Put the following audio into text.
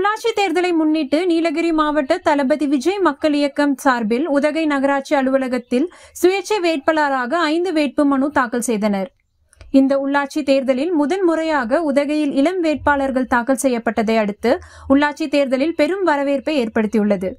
உள்ளாட்சி தேர்தலை முன்னிட்டு நீலகிரி மாவட்ட தளபதி விஜய் மக்கள் இயக்கம் சார்பில் உதகை நகராட்சி அலுவலகத்தில் சுயேட்சை வேட்பாளராக ஐந்து வேட்பு மனு தாக்கல் செய்தனர் இந்த உள்ளாட்சி தேர்தலில் முதன் முறையாக உதகையில் இளம் வேட்பாளர்கள் தாக்கல் செய்யப்பட்டதை அடுத்து உள்ளாட்சி தேர்தலில் பெரும் வரவேற்பை ஏற்படுத்தியுள்ளது